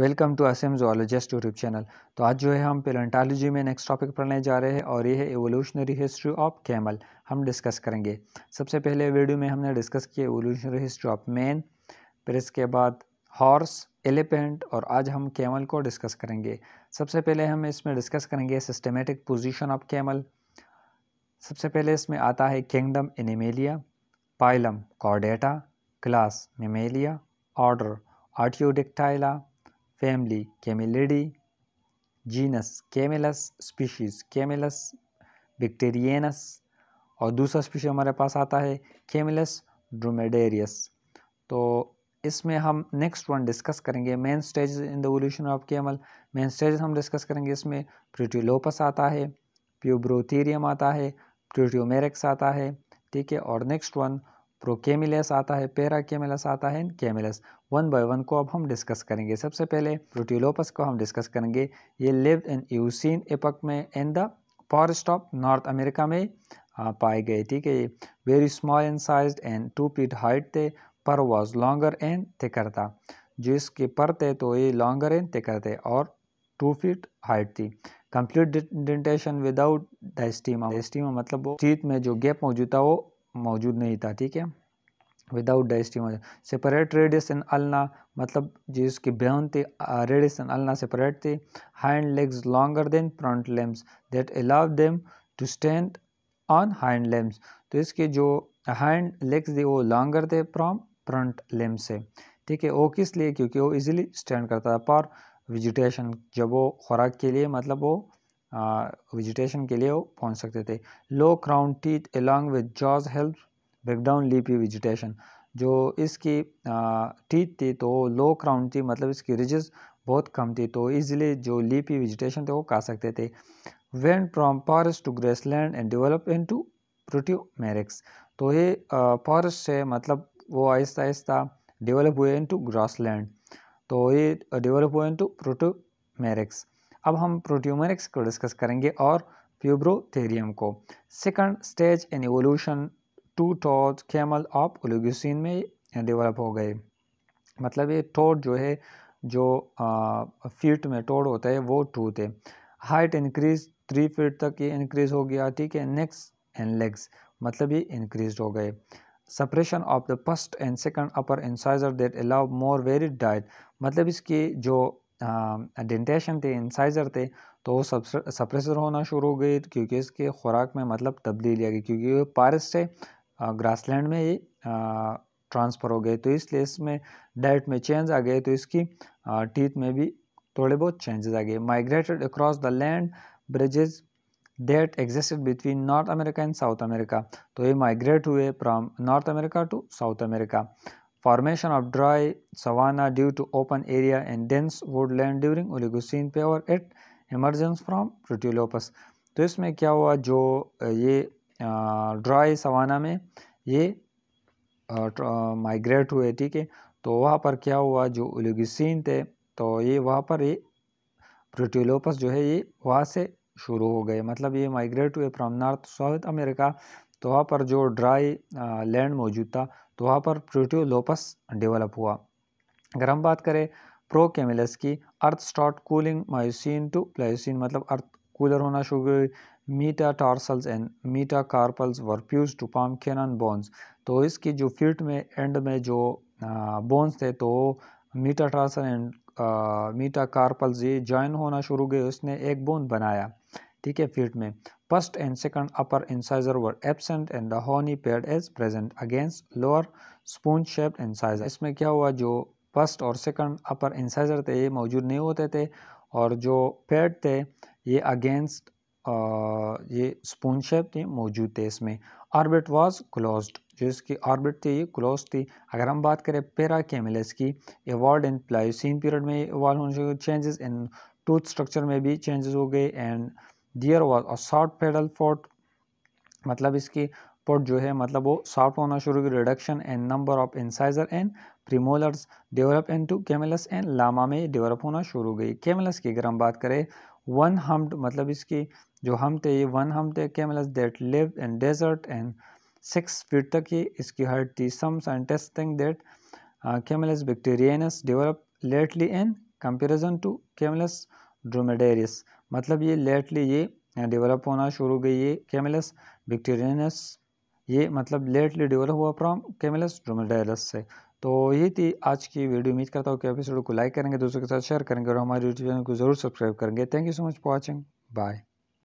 Welcome to Assam M zoologist YouTube channel तो आज जो है हम पेरेंटालॉजी में नेक्स्ट टॉपिक पढ़ने जा रहे हैं और ये है एवोल्यूशनरी हिस्ट्री ऑफ कैमल हम डिस्कस करेंगे सबसे पहले वीडियो में हमने डिस्कस किया एवोल्यूशनरी हिस्ट्री ऑफ मैन फिर इसके बाद हॉर्स एलिपेंट और आज हम कैमल को डिस्कस करेंगे सबसे पहले हम इसमें डिस्कस करेंगे सिस्टमेटिक पोजिशन ऑफ कैमल सबसे पहले इसमें आता है kingdom Animalia phylum Chordata class Mammalia order Artiodactyla family Camelidae genus Camelus species Camelus bactrianus और दूसरा स्पीशीज हमारे पास आता है कैमेलस ड्रोमेडेरियस तो इसमें हम नेक्स्ट वन डिस्कस करेंगे main stage in the of camel main stage हम डिस्कस करेंगे इसमें प्रोटीलोपस आता है प्यूब्रोथीरियम आता है प्रोटियोमेरिक्स आता है ठीक है और नेक्स्ट वन प्रोकेमिलस तो आता है केमिलस आता है केमिलस वन बाय वन को अब हम डिस्कस करेंगे सबसे पहले प्रोटीलोपस को हम डिस्कस करेंगे ये लिव इन यूसिन एपक में in the forest of North America में पाए गए ठीक है ये very small in size and two feet height थे पर वॉज लॉन्गर एंड थिकर था जो इसके पर थे तो ये लॉन्गर एंड थिकर थे और टू फीट हाइट थी complete dentation without diastema diastema मतलब वो टीथ में जो गैप मौजूद था वो मौजूद नहीं था ठीक है विदाउट डाइस्टी मौजूद सेपरेट रेडियस अलना मतलब जो इसके बेहन थी रेडियस अलना सेपरेट थी hind legs longer than front limbs that allow them to stand on hind limbs तो इसके जो हैंड लेग्स थे वो लॉन्गर थे फ्रॉम फ्रंट लेम्स से ठीक है वो किस लिए क्योंकि वो इजीली स्टैंड करता था पर वेजिटेशन जब वो खुराक के लिए मतलब वो विजिटेशन के लिए वो पहुँच सकते थे low crown teeth along with jaws help break down leafy vegetation जो इसकी टीथ थी तो लो क्राउन थी मतलब इसकी रिजेस बहुत कम थी तो इसलिए जो लीपी विजिटेशन थे वो खा सकते थे went from forest to grassland and develop into प्रोटियो तो ये फॉरेस्ट से मतलब वो आहिस्ता आहिस्ता डिवेलप हुए इंटू लैंड तो ये डिवेलप हुए टू प्रोटो मेरिक्स अब हम प्रोट्यूमरिक्स को डिस्कस करेंगे और प्यूब्रोथेरियम को second stage in evolution to टॉट कैमल ऑफ ओलिगोसिन में डेवलप हो गए मतलब ये टोड जो है जो फीट में टोड होता है वो टू थे हाइट इंक्रीज थ्री फीट तक ये इंक्रीज हो गया ठीक है नेक्स एंड लेग्स मतलब ये इंक्रीज हो गए suppression of the first and second upper incisor that allow more varied diet मतलब इसकी जो डेंटेशन थे इंसाइज़र थे तो वो सप्रेसर होना शुरू हो गई क्योंकि इसके खुराक में मतलब तब्दीली आ गई क्योंकि वो पारिस से ग्रासलैंड में ये ट्रांसफ़र हो गए तो इसलिए इसमें डाइट में चेंज आ गए तो इसकी टीथ में भी थोड़े बहुत चेंजेस आ गए migrated across the land bridges that existed between North America and South America तो ये माइग्रेट हुए from North America to South America of dry savanna due to open area and dense woodland during Oligocene पे और it emergence from Rutilopus. तो इसमें क्या हुआ जो ये ड्राई सवाना में ये माइग्रेट हुए ठीक है तो वहाँ पर क्या हुआ जो ओलिगोसिन थे तो ये वहाँ पर ये प्रोटिलोपस जो है ये वहाँ से शुरू हो गए मतलब ये माइग्रेट हुए फ्राम नॉर्थ साउथ अमेरिका तो वहाँ पर जो ड्राई लैंड मौजूद था तो वहाँ पर प्रोटियोलोपस डेवलप हुआ अगर हम बात करें प्रो कैमिलस की earth start cooling Miocene to Pliocene मतलब अर्थ कूलर होना शुरू हुई metatarsals and metacarpals were fused to form cannon bones तो इसकी जो फीट में एंड में जो बोन्स थे तो metatarsal and metacarpals ये जॉइन होना शुरू हुए उसने एक बोन बनाया ठीक है फीट में first and second upper incisor were absent and the horny pad is present against lower spoon shaped incisor इसमें क्या हुआ जो फर्स्ट और सेकंड अपर इंसाइजर थे ये मौजूद नहीं होते थे और जो पेड थे ये अगेंस्ट ये स्पून शेप थे मौजूद थे इसमें ऑर्बिट वाज क्लोज जो इसकी ऑर्बिट थी ये क्लोज थी अगर हम बात करें पेरा कैमिलस की एवॉल्ड इन प्लाइसिन पीरियड में इवॉल्व होने चेंजेस इन टूथ स्ट्रक्चर में भी चेंजेस हो गए एंड दियर वॉज और शॉर्ट पेडल फोर्ट मतलब इसकी पोर्ट जो है मतलब वो शॉर्ट होना शुरू की reduction and number of incisor and premolars develop into Camelus and llama में डेवलप होना शुरू गई कैमलस की अगर हम बात करें वन हम्ड मतलब इसकी जो हम थे ये वन हम थे camels that live in desert and six feet तक ही इसकी हर्ट थी सम्स and that camels bactrians develop lately in comparison to camels dromedaries मतलब ये लेटली ये डेवलप होना शुरू गई ये कैमिलस विक्टोरियनस ये मतलब लेटली डेवलप हुआ फ्रॉम कैमिलस ड्रोमेडेरस से तो ये थी आज की वीडियो उम्मीद करता हूँ कि एपिसोड को लाइक करेंगे दोस्तों के साथ शेयर करेंगे और हमारे यूट्यूब चैनल को जरूर सब्सक्राइब करेंगे thank you so much for watching bye